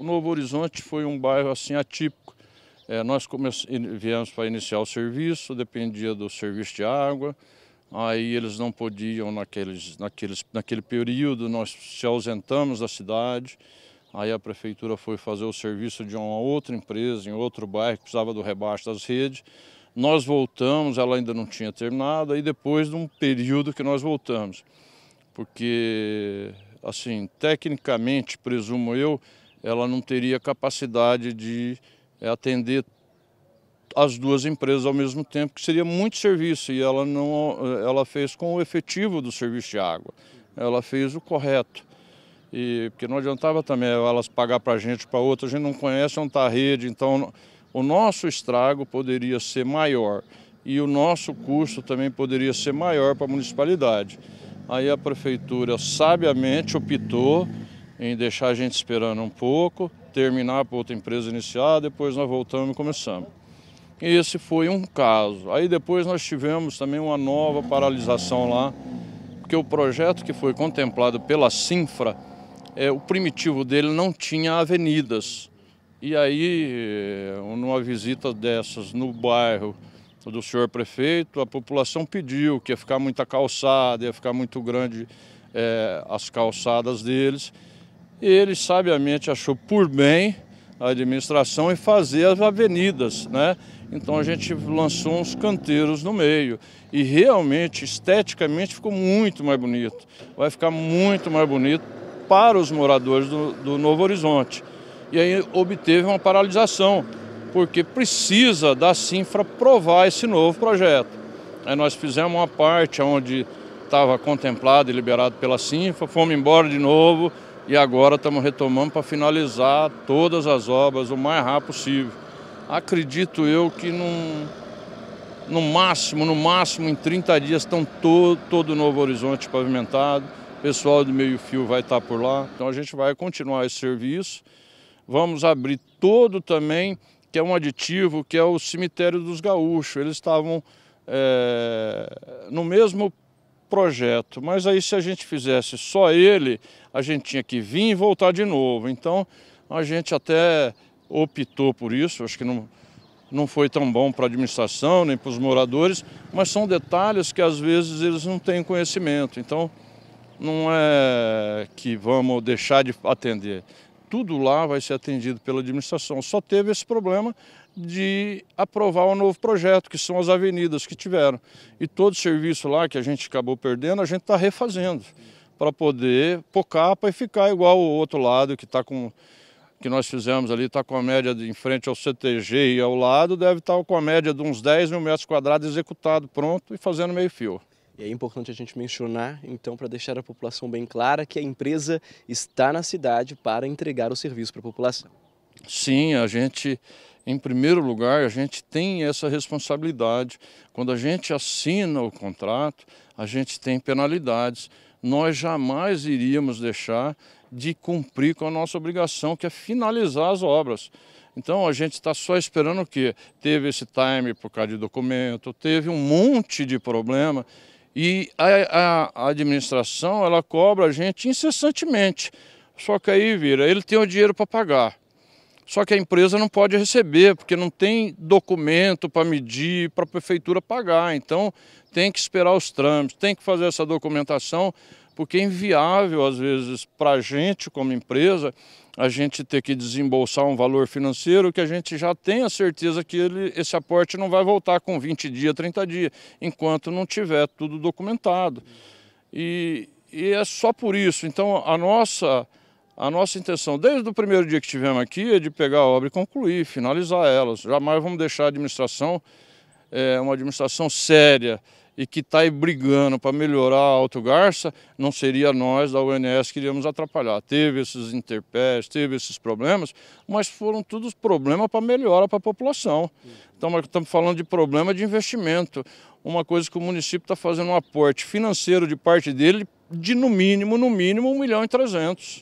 O Novo Horizonte foi um bairro assim atípico. É, nós viemos para iniciar o serviço, dependia do serviço de água, aí eles não podiam naqueles, naqueles, naquele período, nós se ausentamos da cidade, aí a prefeitura foi fazer o serviço de uma outra empresa, em outro bairro, que precisava do rebaixo das redes. Nós voltamos, ela ainda não tinha terminado, aí depois de um período que nós voltamos. Porque, assim, tecnicamente, presumo eu, ela não teria capacidade de eh, atender as duas empresas ao mesmo tempo, que seria muito serviço, e ela, não, eh, ela fez com o efetivo do serviço de água, ela fez o correto. E, porque não adiantava também elas pagar para a gente, para outra, a gente não conhece onde está a rede, então o nosso estrago poderia ser maior e o nosso custo também poderia ser maior para a municipalidade. Aí a prefeitura sabiamente optou em deixar a gente esperando um pouco, terminar para outra empresa iniciar, depois nós voltamos e começamos. Esse foi um caso. Aí depois nós tivemos também uma nova paralisação lá, porque o projeto que foi contemplado pela Sinfra, é, o primitivo dele não tinha avenidas. E aí, eh, numa visita dessas no bairro do senhor prefeito, a população pediu que ia ficar muita calçada, ia ficar muito grande é, as calçadas deles. E ele sabiamente achou por bem a administração e fazer as avenidas, né? Então a gente lançou uns canteiros no meio e realmente esteticamente ficou muito mais bonito. Vai ficar muito mais bonito para os moradores do, do Novo Horizonte. E aí obteve uma paralisação, porque precisa da Sinfra provar esse novo projeto. Aí nós fizemos uma parte onde estava contemplado e liberado pela Sinfra, fomos embora de novo, e agora estamos retomando para finalizar todas as obras o mais rápido possível. Acredito eu que num, no máximo, no máximo em 30 dias estão todo, todo o Novo Horizonte pavimentado. O pessoal do meio fio vai estar por lá. Então a gente vai continuar esse serviço. Vamos abrir todo também, que é um aditivo, que é o cemitério dos gaúchos. Eles estavam é, no mesmo projeto, mas aí se a gente fizesse só ele, a gente tinha que vir e voltar de novo. Então a gente até optou por isso, acho que não, não foi tão bom para a administração nem para os moradores, mas são detalhes que às vezes eles não têm conhecimento. Então não é que vamos deixar de atender. Tudo lá vai ser atendido pela administração. Só teve esse problema de aprovar o um novo projeto, que são as avenidas que tiveram. E todo o serviço lá que a gente acabou perdendo, a gente está refazendo para poder pôr capa e ficar igual o outro lado que está com que nós fizemos ali está com a média de, em frente ao CTG e ao lado, deve estar tá com a média de uns 10 mil metros quadrados executado, pronto e fazendo meio fio. E é importante a gente mencionar, então, para deixar a população bem clara, que a empresa está na cidade para entregar o serviço para a população. Sim, a gente, em primeiro lugar, a gente tem essa responsabilidade. Quando a gente assina o contrato, a gente tem penalidades. Nós jamais iríamos deixar de cumprir com a nossa obrigação, que é finalizar as obras. Então a gente está só esperando o quê? Teve esse time por causa de documento, teve um monte de problema e a, a, a administração ela cobra a gente incessantemente. Só que aí vira, ele tem o dinheiro para pagar. Só que a empresa não pode receber, porque não tem documento para medir, para a prefeitura pagar. Então tem que esperar os trâmites, tem que fazer essa documentação, porque é inviável, às vezes, para a gente como empresa, a gente ter que desembolsar um valor financeiro que a gente já tem a certeza que ele, esse aporte não vai voltar com 20 dias, 30 dias, enquanto não tiver tudo documentado. E, e é só por isso. Então a nossa a nossa intenção, desde o primeiro dia que estivemos aqui, é de pegar a obra e concluir, finalizar ela. Jamais vamos deixar a administração, é, uma administração séria e que está aí brigando para melhorar a Alto Garça, não seria nós da UNS que iríamos atrapalhar. Teve esses interpés, teve esses problemas, mas foram todos problemas para melhora para a população. Então, estamos falando de problema de investimento, uma coisa que o município está fazendo um aporte financeiro de parte dele de no mínimo, no mínimo, 1 milhão e 300.